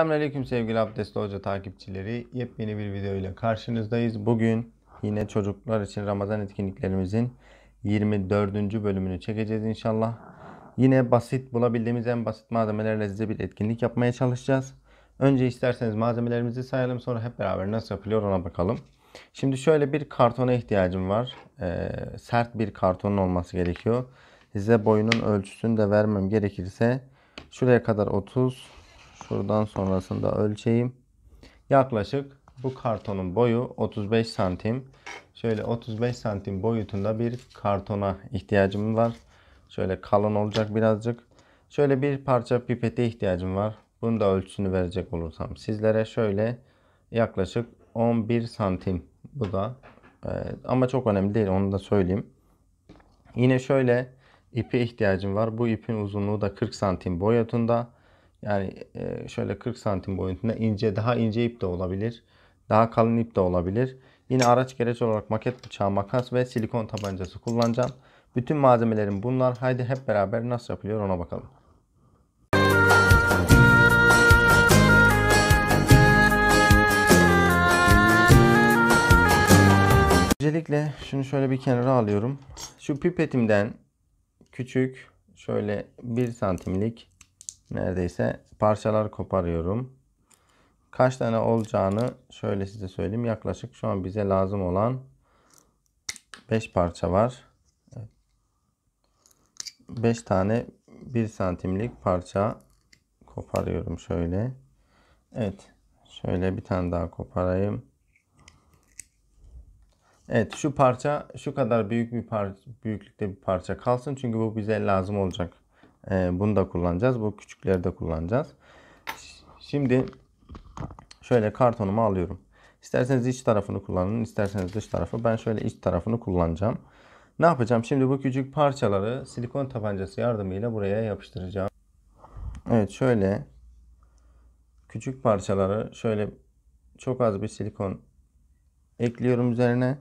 Selamünaleyküm sevgili Abdestli Hoca takipçileri. Yepyeni bir video ile karşınızdayız. Bugün yine çocuklar için Ramazan etkinliklerimizin 24. bölümünü çekeceğiz inşallah. Yine basit bulabildiğimiz en basit malzemelerle size bir etkinlik yapmaya çalışacağız. Önce isterseniz malzemelerimizi sayalım sonra hep beraber nasıl yapılıyor ona bakalım. Şimdi şöyle bir kartona ihtiyacım var. Ee, sert bir kartonun olması gerekiyor. Size boyunun ölçüsünü de vermem gerekirse şuraya kadar 30 Şuradan sonrasında ölçeyim. Yaklaşık bu kartonun boyu 35 santim. Şöyle 35 santim boyutunda bir kartona ihtiyacım var. Şöyle kalın olacak birazcık. Şöyle bir parça pipete ihtiyacım var. Bunun da ölçüsünü verecek olursam sizlere şöyle yaklaşık 11 santim bu da. Ee, ama çok önemli değil onu da söyleyeyim. Yine şöyle ipi ihtiyacım var. Bu ipin uzunluğu da 40 santim boyutunda. Yani e, şöyle 40 santim boyutunda ince, daha ince ip de olabilir. Daha kalın ip de olabilir. Yine araç gereç olarak maket bıçağı, makas ve silikon tabancası kullanacağım. Bütün malzemelerim bunlar. Haydi hep beraber nasıl yapılıyor ona bakalım. Öncelikle şunu şöyle bir kenara alıyorum. Şu pipetimden küçük şöyle 1 santimlik neredeyse parçalar koparıyorum. Kaç tane olacağını şöyle size söyleyeyim. Yaklaşık şu an bize lazım olan 5 parça var. 5 tane 1 santimlik parça koparıyorum şöyle. Evet. Şöyle bir tane daha koparayım. Evet şu parça şu kadar büyük bir parça büyüklükte bir parça kalsın çünkü bu bize lazım olacak. Ee, bunu da kullanacağız. Bu küçükleri de kullanacağız. Şimdi şöyle kartonumu alıyorum. İsterseniz iç tarafını kullanın, isterseniz dış tarafı. Ben şöyle iç tarafını kullanacağım. Ne yapacağım? Şimdi bu küçük parçaları silikon tabancası yardımıyla buraya yapıştıracağım. Evet şöyle küçük parçaları şöyle çok az bir silikon ekliyorum üzerine.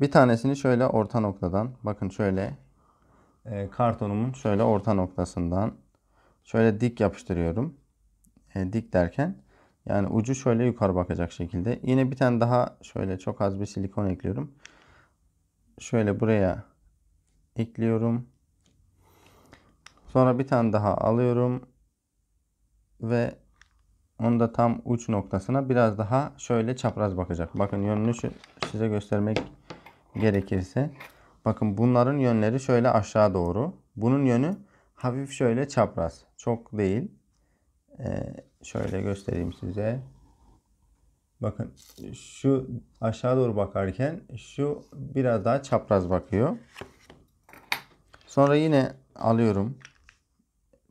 Bir tanesini şöyle orta noktadan bakın şöyle ee, kartonumun şöyle orta noktasından şöyle dik yapıştırıyorum. E, dik derken yani ucu şöyle yukarı bakacak şekilde. Yine bir tane daha şöyle çok az bir silikon ekliyorum. Şöyle buraya ekliyorum. Sonra bir tane daha alıyorum ve onu da tam uç noktasına biraz daha şöyle çapraz bakacak. Bakın yönünü size göstermek gerekirse Bakın bunların yönleri şöyle aşağı doğru. Bunun yönü hafif şöyle çapraz. Çok değil. Ee, şöyle göstereyim size. Bakın şu aşağı doğru bakarken şu biraz daha çapraz bakıyor. Sonra yine alıyorum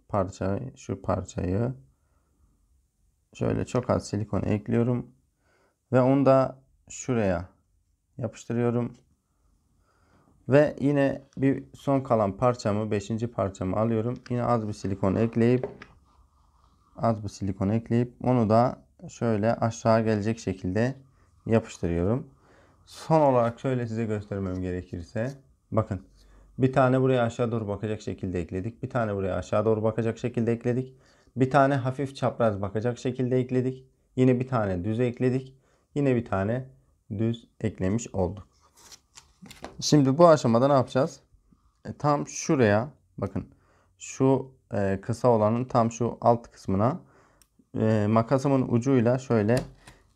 parça, şu parçayı. Şöyle çok az silikon ekliyorum. Ve onu da şuraya yapıştırıyorum. Ve yine bir son kalan parçamı beşinci parçamı alıyorum. Yine az bir silikon ekleyip az bir silikon ekleyip onu da şöyle aşağı gelecek şekilde yapıştırıyorum. Son olarak şöyle size göstermem gerekirse bakın bir tane buraya aşağı doğru bakacak şekilde ekledik. Bir tane buraya aşağı doğru bakacak şekilde ekledik. Bir tane hafif çapraz bakacak şekilde ekledik. Yine bir tane düz ekledik. Yine bir tane düz eklemiş olduk. Şimdi bu aşamada ne yapacağız? E, tam şuraya bakın şu e, kısa olanın tam şu alt kısmına e, makasımın ucuyla şöyle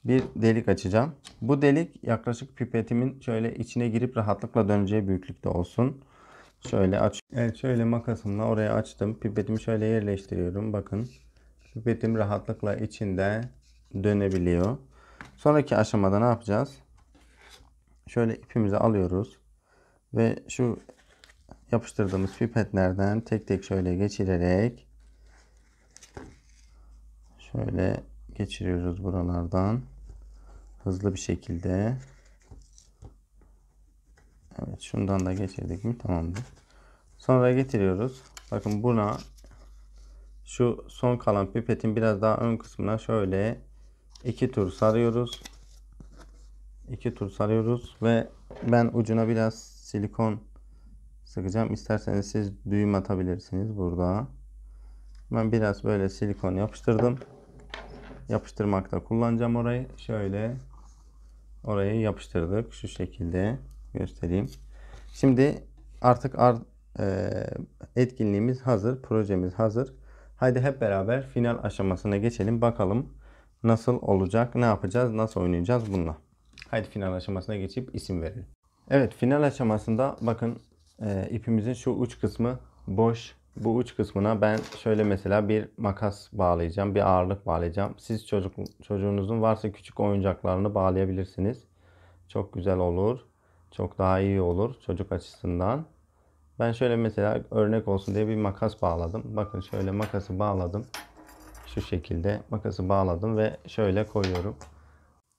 bir delik açacağım. Bu delik yaklaşık pipetimin şöyle içine girip rahatlıkla döneceği büyüklükte olsun. Şöyle aç. Evet şöyle makasımla oraya açtım. Pipetimi şöyle yerleştiriyorum. Bakın pipetim rahatlıkla içinde dönebiliyor. Sonraki aşamada ne yapacağız? şöyle ipimizi alıyoruz ve şu yapıştırdığımız pipetlerden tek tek şöyle geçirerek şöyle geçiriyoruz buralardan hızlı bir şekilde Evet şundan da geçirdik mi tamamdır sonra getiriyoruz bakın buna şu son kalan pipetin biraz daha ön kısmına şöyle iki tur sarıyoruz iki tur sarıyoruz ve ben ucuna biraz silikon sıkacağım. İsterseniz siz düğüm atabilirsiniz burada. Ben biraz böyle silikon yapıştırdım. Yapıştırmakta kullanacağım orayı. Şöyle orayı yapıştırdık. Şu şekilde göstereyim. Şimdi artık ar e etkinliğimiz hazır. Projemiz hazır. Haydi hep beraber final aşamasına geçelim. Bakalım nasıl olacak, ne yapacağız, nasıl oynayacağız bununla. Haydi final aşamasına geçip isim verelim. Evet final aşamasında bakın e, ipimizin şu uç kısmı boş. Bu uç kısmına ben şöyle mesela bir makas bağlayacağım, bir ağırlık bağlayacağım. Siz çocuk çocuğunuzun varsa küçük oyuncaklarını bağlayabilirsiniz. Çok güzel olur. Çok daha iyi olur çocuk açısından. Ben şöyle mesela örnek olsun diye bir makas bağladım. Bakın şöyle makası bağladım. Şu şekilde makası bağladım ve şöyle koyuyorum.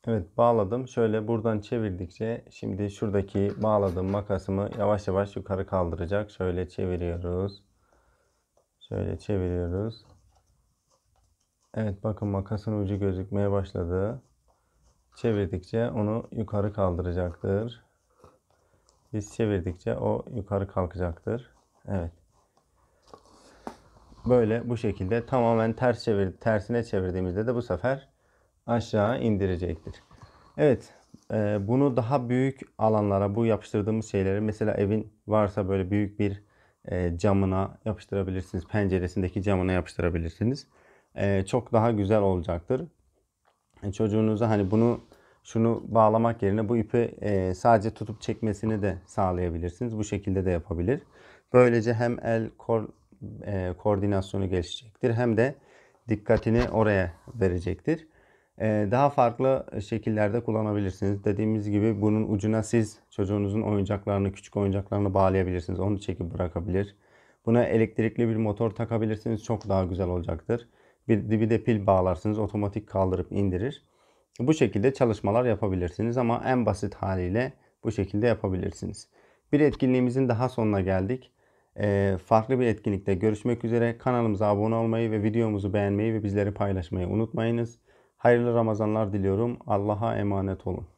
Evet bağladım. Şöyle buradan çevirdikçe şimdi şuradaki bağladığım makasımı yavaş yavaş yukarı kaldıracak. Şöyle çeviriyoruz. Şöyle çeviriyoruz. Evet bakın makasın ucu gözükmeye başladı. Çevirdikçe onu yukarı kaldıracaktır. Biz çevirdikçe o yukarı kalkacaktır. Evet. Böyle bu şekilde tamamen ters çevir tersine çevirdiğimizde de bu sefer aşağı indirecektir. Evet e, bunu daha büyük alanlara bu yapıştırdığımız şeyleri mesela evin varsa böyle büyük bir e, camına yapıştırabilirsiniz. Penceresindeki camına yapıştırabilirsiniz. E, çok daha güzel olacaktır. E, çocuğunuza hani bunu şunu bağlamak yerine bu ipi sadece tutup çekmesini de sağlayabilirsiniz. Bu şekilde de yapabilir. Böylece hem el kor, koordinasyonu gelişecektir hem de dikkatini oraya verecektir. Ee, daha farklı şekillerde kullanabilirsiniz. Dediğimiz gibi bunun ucuna siz çocuğunuzun oyuncaklarını, küçük oyuncaklarını bağlayabilirsiniz. Onu çekip bırakabilir. Buna elektrikli bir motor takabilirsiniz. Çok daha güzel olacaktır. Bir, bir de pil bağlarsınız. Otomatik kaldırıp indirir. Bu şekilde çalışmalar yapabilirsiniz ama en basit haliyle bu şekilde yapabilirsiniz. Bir etkinliğimizin daha sonuna geldik. Ee, farklı bir etkinlikte görüşmek üzere. Kanalımıza abone olmayı ve videomuzu beğenmeyi ve bizleri paylaşmayı unutmayınız. Hayırlı Ramazanlar diliyorum. Allah'a emanet olun.